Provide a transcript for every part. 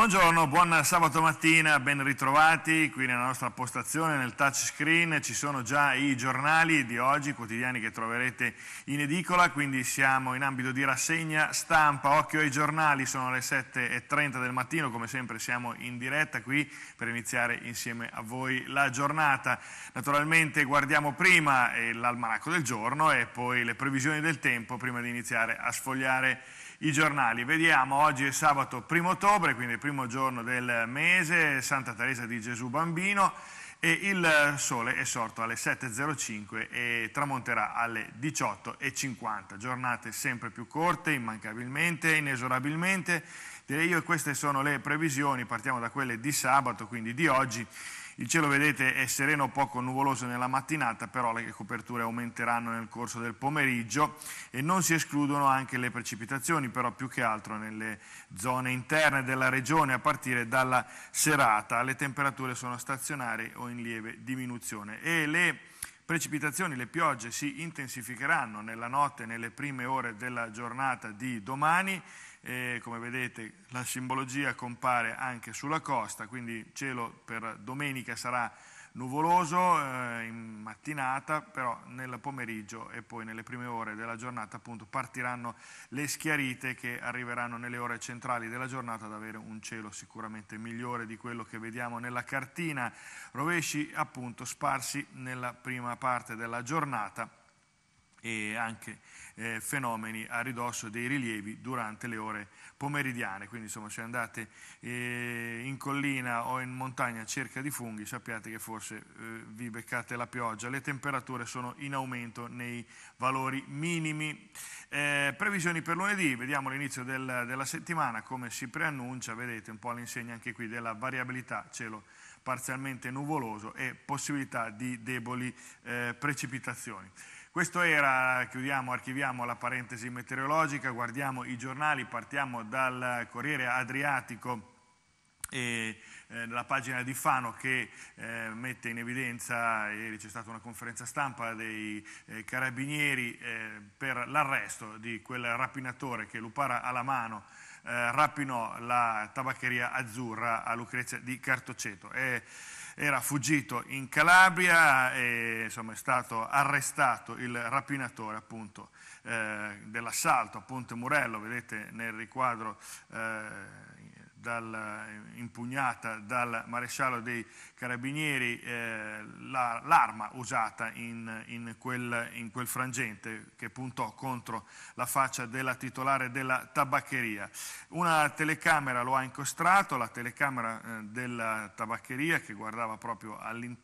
Buongiorno, buon sabato mattina, ben ritrovati qui nella nostra postazione nel touchscreen, ci sono già i giornali di oggi, quotidiani che troverete in edicola, quindi siamo in ambito di rassegna stampa, occhio ai giornali, sono le 7.30 del mattino, come sempre siamo in diretta qui per iniziare insieme a voi la giornata. Naturalmente guardiamo prima eh, l'almanacco del giorno e poi le previsioni del tempo prima di iniziare a sfogliare il i giornali. Vediamo, oggi è sabato 1 ottobre, quindi il primo giorno del mese, Santa Teresa di Gesù Bambino e il sole è sorto alle 7.05 e tramonterà alle 18.50. Giornate sempre più corte, immancabilmente, inesorabilmente. Direi io che queste sono le previsioni, partiamo da quelle di sabato, quindi di oggi il cielo, vedete, è sereno poco nuvoloso nella mattinata, però le coperture aumenteranno nel corso del pomeriggio e non si escludono anche le precipitazioni, però più che altro nelle zone interne della regione a partire dalla serata. Le temperature sono stazionarie o in lieve diminuzione e le precipitazioni, le piogge si intensificheranno nella notte nelle prime ore della giornata di domani e come vedete la simbologia compare anche sulla costa, quindi cielo per domenica sarà nuvoloso eh, in mattinata, però nel pomeriggio e poi nelle prime ore della giornata appunto partiranno le schiarite che arriveranno nelle ore centrali della giornata ad avere un cielo sicuramente migliore di quello che vediamo nella cartina, rovesci appunto sparsi nella prima parte della giornata e anche eh, fenomeni a ridosso dei rilievi durante le ore pomeridiane. Quindi insomma se andate eh, in collina o in montagna a cerca di funghi sappiate che forse eh, vi beccate la pioggia. Le temperature sono in aumento nei valori minimi. Eh, previsioni per lunedì, vediamo l'inizio del, della settimana come si preannuncia, vedete un po' l'insegna anche qui della variabilità cielo parzialmente nuvoloso e possibilità di deboli eh, precipitazioni. Questo era, chiudiamo, archiviamo la parentesi meteorologica, guardiamo i giornali, partiamo dal Corriere Adriatico e eh, la pagina di Fano che eh, mette in evidenza, ieri c'è stata una conferenza stampa dei eh, carabinieri eh, per l'arresto di quel rapinatore che Lupara alla mano eh, rapinò la tabaccheria azzurra a Lucrezia di Cartoceto. E, era fuggito in Calabria e insomma, è stato arrestato il rapinatore appunto, eh, dell'assalto a Ponte Murello, vedete nel riquadro eh, dal, impugnata dal maresciallo dei carabinieri eh, l'arma la, usata in, in, quel, in, quel, frangente che puntò contro la faccia della titolare della tabaccheria. Una telecamera lo ha incostrato, la telecamera eh, della tabaccheria che guardava proprio all eh,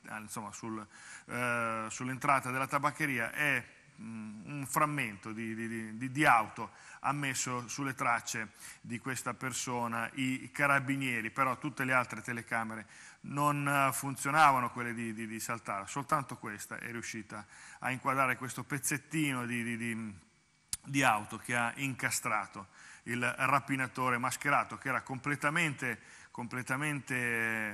sull'entrata della tabaccheria è Mm, un frammento di, di, di, di, auto ha messo sulle tracce di questa persona i carabinieri, però tutte le altre telecamere non eh, funzionavano quelle di, Saltara, soltanto questa è riuscita a inquadrare questo pezzettino di auto che ha incastrato il rapinatore mascherato che era completamente completamente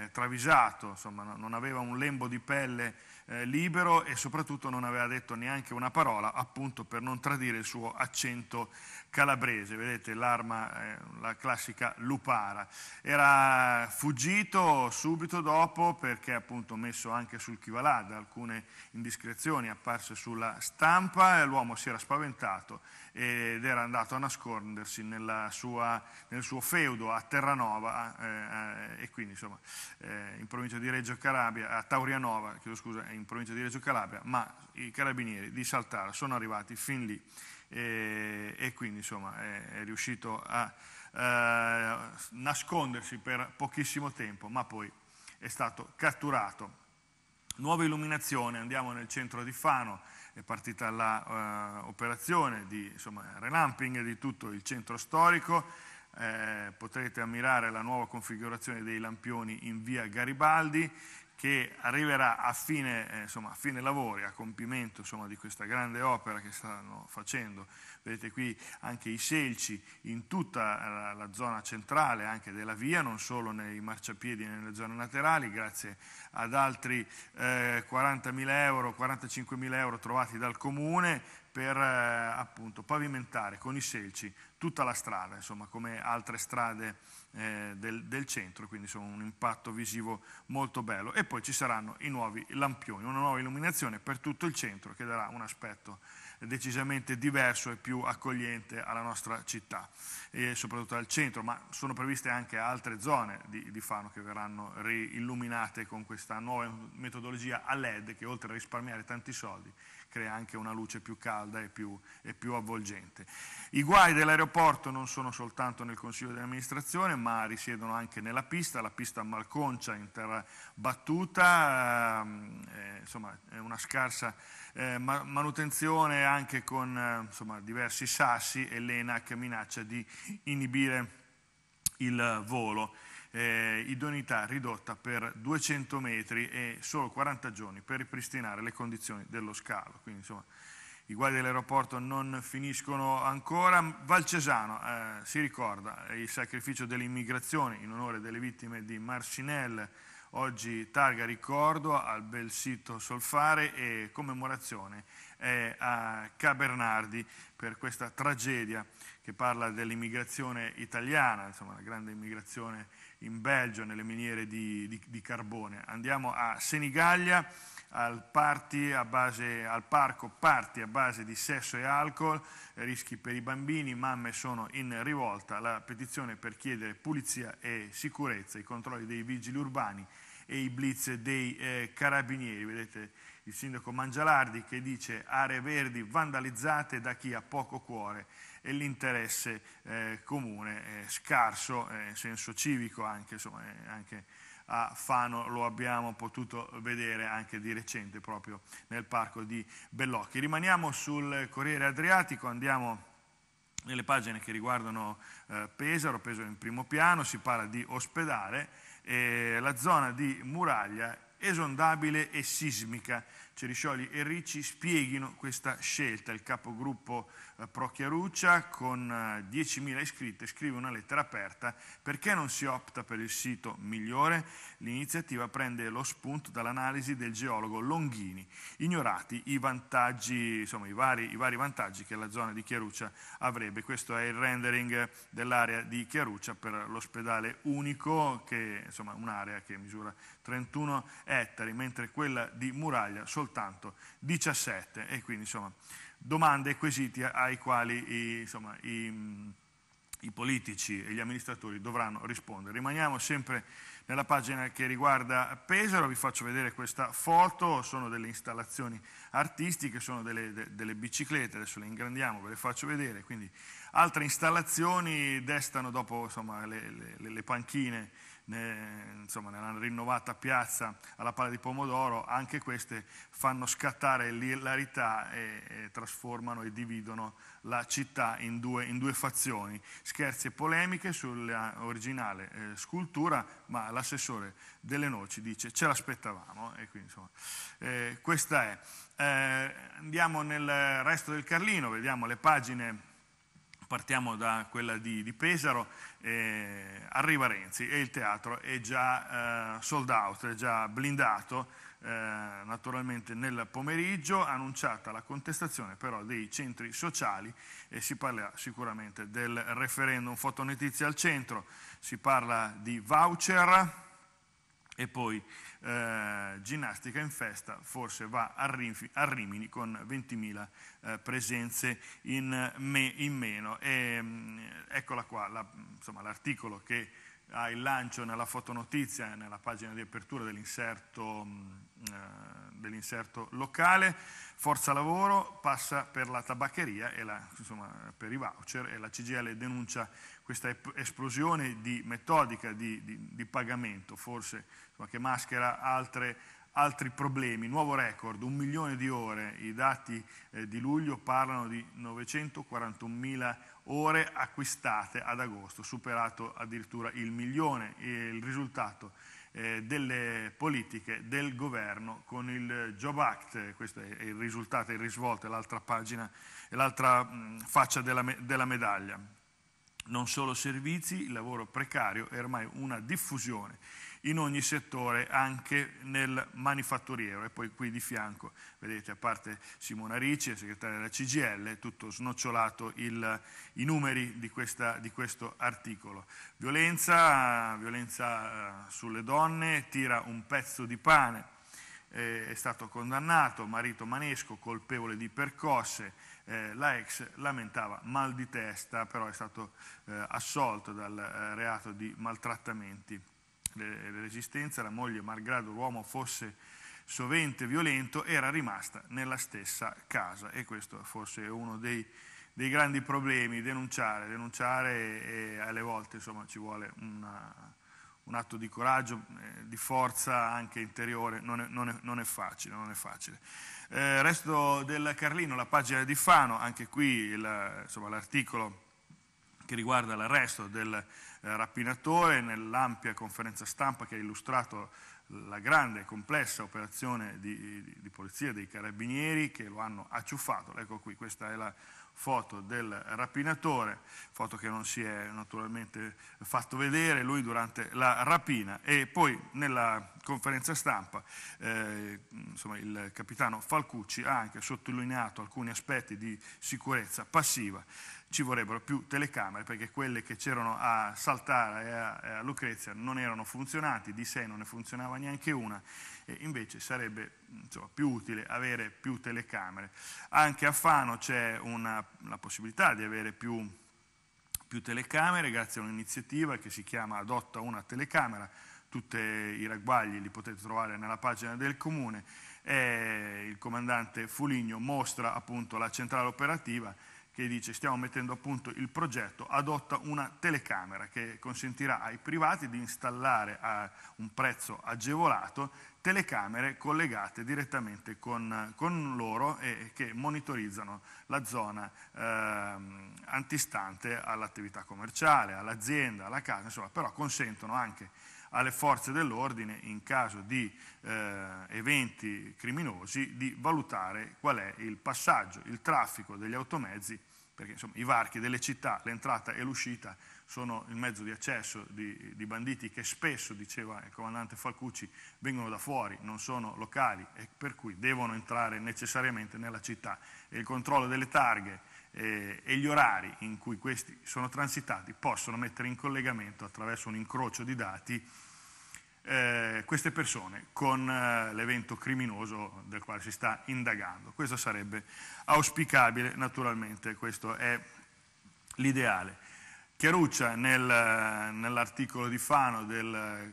eh, travisato, insomma, non aveva un lembo di pelle eh, libero e soprattutto non aveva detto neanche una parola appunto per non tradire il suo accento calabrese, vedete l'arma, eh, la classica lupara. Era fuggito subito dopo perché appunto messo anche sul Chivalà da alcune indiscrezioni apparse sulla stampa, l'uomo si era spaventato ed era andato a nascondersi sua, nel suo feudo a Terranova eh, eh, e quindi insomma eh, in provincia di Reggio Calabria, a Taurianova, chiedo scusa, in provincia di Reggio Calabria, ma i carabinieri di Saltara sono arrivati fin lì e, e quindi insomma è, è riuscito a eh, nascondersi per pochissimo tempo, ma poi è stato catturato. Nuova illuminazione, andiamo nel centro di Fano, è partita l'operazione eh, uh, di insomma, relamping di tutto il centro storico, eh, potrete ammirare la nuova configurazione dei lampioni in via Garibaldi che arriverà a fine, eh, insomma, a fine lavori, a compimento insomma, di questa grande opera che stanno facendo. Vedete qui anche i selci in tutta la, la zona centrale anche della via, non solo nei marciapiedi e nelle zone laterali, grazie ad altri eh, 40.000 euro, 45.000 euro trovati dal comune, per eh, appunto, pavimentare con i selci tutta la strada, insomma come altre strade eh, del, del, centro, quindi insomma, un impatto visivo molto bello. E poi ci saranno i nuovi lampioni, una nuova illuminazione per tutto il centro che darà un aspetto decisamente diverso e più accogliente alla nostra città e soprattutto al centro, ma sono previste anche altre zone di, di Fano che verranno riilluminate con questa nuova metodologia a LED che oltre a risparmiare tanti soldi crea anche una luce più calda e più, e più avvolgente. I guai dell'aeroporto non sono soltanto nel Consiglio di amministrazione, ma risiedono anche nella pista, la pista malconcia in terra battuta, ehm, eh, insomma è una scarsa eh, manutenzione anche con eh, insomma, diversi sassi e l'ENAC minaccia di inibire il volo. Eh, idoneità ridotta per 200 metri e solo 40 giorni per ripristinare le condizioni dello scalo. Quindi insomma i guai dell'aeroporto non finiscono ancora. Valcesano, eh, si ricorda il sacrificio dell'immigrazione in onore delle vittime di Marcinelle, Oggi targa ricordo al bel sito Solfare e commemorazione eh, a Cabernardi per questa tragedia che parla dell'immigrazione italiana, insomma la grande immigrazione in Belgio nelle miniere di, di, di carbone. Andiamo a Senigallia al, base, al, parco party a base di sesso e alcol, rischi per i bambini, mamme sono in rivolta, la petizione per chiedere pulizia e sicurezza, i controlli dei vigili urbani e i blitz dei eh, carabinieri. Vedete il sindaco Mangialardi che dice aree verdi vandalizzate da chi ha poco cuore e l'interesse eh, comune è eh, scarso, eh, in senso civico anche, insomma, eh, anche a Fano lo abbiamo potuto vedere anche di recente proprio nel parco di Bellocchi. Rimaniamo sul Corriere Adriatico, andiamo nelle pagine che riguardano eh, Pesaro, Pesaro in primo piano, si parla di ospedale, eh, la zona di muraglia esondabile e sismica Ceriscioli e Ricci spieghino questa scelta. Il capogruppo eh, Pro Chiaruccia con eh, 10.000 iscritte scrive una lettera aperta perché non si opta per il sito migliore. L'iniziativa prende lo spunto dall'analisi del geologo Longhini, ignorati i, vantaggi, insomma, i, vari, i vari vantaggi che la zona di Chiaruccia avrebbe. Questo è il rendering dell'area di Chiaruccia per l'ospedale unico, che è un'area che misura 31 ettari, mentre quella di Muraglia solo soltanto 17 e quindi insomma domande e quesiti ai quali insomma, i, i politici e gli amministratori dovranno rispondere. Rimaniamo sempre nella pagina che riguarda Pesaro, vi faccio vedere questa foto, sono delle installazioni artistiche, sono delle, de, delle biciclette, adesso le ingrandiamo, ve le faccio vedere, quindi altre installazioni destano dopo insomma, le, le, le panchine ne, insomma, nella rinnovata piazza alla palla di pomodoro, anche queste fanno scattare l'ilarità e, e trasformano e dividono la città in due, in due fazioni. Scherzi e polemiche sull'originale eh, scultura, ma l'assessore delle noci dice ce l'aspettavamo. E quindi, insomma, eh, questa è. Eh, andiamo nel resto del Carlino, vediamo le pagine partiamo da quella di, di Pesaro, eh, arriva Renzi e il teatro è già eh, sold out, è già blindato, eh, naturalmente nel pomeriggio, annunciata la contestazione però dei centri sociali e si parlerà sicuramente del referendum fotonetizia al centro, si parla di voucher e poi eh, ginnastica in festa forse va a, Rinfi, a Rimini con 20.000 eh, presenze in, me, in meno. E, mm, eccola qua, la, insomma, l'articolo che ha il lancio nella fotonotizia, nella pagina di apertura dell'inserto. Mm, eh, dell'inserto locale, forza lavoro passa per la tabaccheria e la, insomma, per i voucher e la CGL denuncia questa esplosione di metodica di, di, di pagamento, forse insomma, che maschera altre, altri problemi. Nuovo record, un milione di ore, i dati eh, di luglio parlano di 941.000 ore acquistate ad agosto, superato addirittura il milione e il risultato eh, delle politiche del governo con il Job Act, questo è il risultato, il risvolto, è l'altra pagina, è l'altra faccia della, della medaglia. Non solo servizi, il lavoro precario è ormai una diffusione in ogni settore, anche nel manifatturiero. E poi qui di fianco, vedete, a parte Simona Ricci, segretaria della CGL, tutto snocciolato il, i numeri di, questa, di, questo articolo. Violenza, violenza eh, sulle donne, tira un pezzo di pane, eh, è stato condannato, marito manesco colpevole di percosse, eh, la ex lamentava mal di testa, però è stato eh, assolto dal eh, reato di maltrattamenti resistenza, la moglie, malgrado l'uomo fosse sovente violento, era rimasta nella stessa casa. E questo forse è uno dei, dei grandi problemi, denunciare. Denunciare alle volte insomma, ci vuole una, un atto di coraggio, eh, di forza anche interiore, non è, non è, non è facile. Non è facile. Eh, resto del Carlino, la pagina di Fano, anche qui l'articolo che riguarda l'arresto del eh, rapinatore nell'ampia conferenza stampa che ha illustrato la grande e complessa operazione di, di, di polizia dei carabinieri che lo hanno acciuffato. Ecco qui, questa è la foto del rapinatore, foto che non si è naturalmente fatto vedere lui durante la rapina e poi nella conferenza stampa eh, insomma, il capitano Falcucci ha anche sottolineato alcuni aspetti di sicurezza passiva, ci vorrebbero più telecamere perché quelle che c'erano a Saltara e a, a Lucrezia non erano funzionanti, di sé non ne funzionava neanche una e invece sarebbe insomma, più utile avere più telecamere. Anche a Fano c'è una, la possibilità di avere più, più telecamere grazie a un'iniziativa che si chiama Adotta una telecamera, tutti i ragguagli li potete trovare nella pagina del comune, e il comandante Fuligno mostra appunto la centrale operativa che dice stiamo mettendo a punto il progetto, adotta una telecamera che consentirà ai privati di installare a un prezzo agevolato telecamere collegate direttamente con, con loro e che monitorizzano la zona ehm, antistante all'attività commerciale, all'azienda, alla casa, insomma, però consentono anche alle forze dell'ordine in caso di eh, eventi criminosi di valutare qual è il passaggio, il traffico degli automezzi perché insomma, i varchi delle città, l'entrata e l'uscita sono il mezzo di accesso di, di, banditi che spesso, diceva il comandante Falcucci, vengono da fuori, non sono locali e per cui devono entrare necessariamente nella città. E il controllo delle targhe eh, e gli orari in cui questi sono transitati possono mettere in collegamento attraverso un incrocio di dati eh, queste persone con eh, l'evento criminoso del quale si sta indagando. Questo sarebbe auspicabile, naturalmente, questo è l'ideale. Chiaruccia nel, eh, nell'articolo di Fano del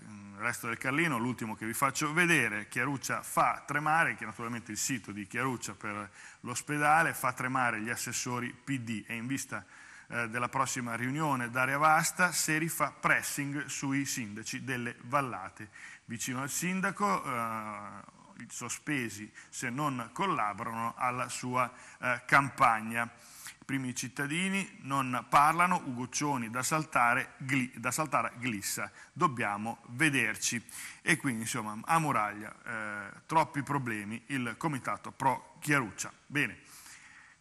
mm, resto del Carlino, l'ultimo che vi faccio vedere, Chiaruccia fa tremare, che è naturalmente il sito di Chiaruccia per l'ospedale, fa tremare gli assessori PD e in vista eh, della prossima riunione d'area vasta, Seri fa pressing sui sindaci delle vallate. Vicino al sindaco, eh, sospesi se non collaborano alla sua eh, campagna. I primi cittadini non parlano, Ugoccioni da, saltare, gli, da saltare glissa, dobbiamo vederci. E quindi insomma a muraglia eh, troppi problemi il comitato pro Chiaruccia. Bene.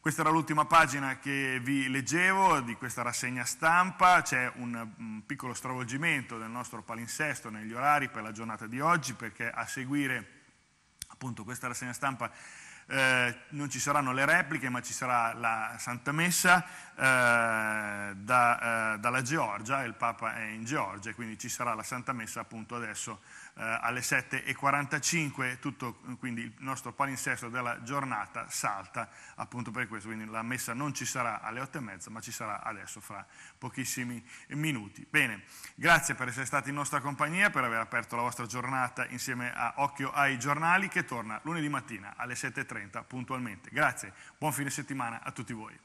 Questa era l'ultima pagina che vi leggevo di questa rassegna stampa, c'è un mm, piccolo stravolgimento del nostro palinsesto negli orari per la giornata di oggi perché a seguire appunto questa rassegna stampa eh, non ci saranno le repliche ma ci sarà la Santa Messa eh, da, eh, dalla Georgia, il Papa è in Georgia quindi ci sarà la Santa Messa appunto adesso eh, alle 7.45, tutto quindi il nostro palinsesto della giornata salta appunto per questo, quindi la messa non ci sarà alle 8.30 ma ci sarà adesso fra pochissimi minuti. Bene, grazie per essere stati in nostra compagnia, per aver aperto la vostra giornata insieme a Occhio ai giornali che torna lunedì mattina alle 7.30 puntualmente. Grazie, buon fine settimana a tutti voi.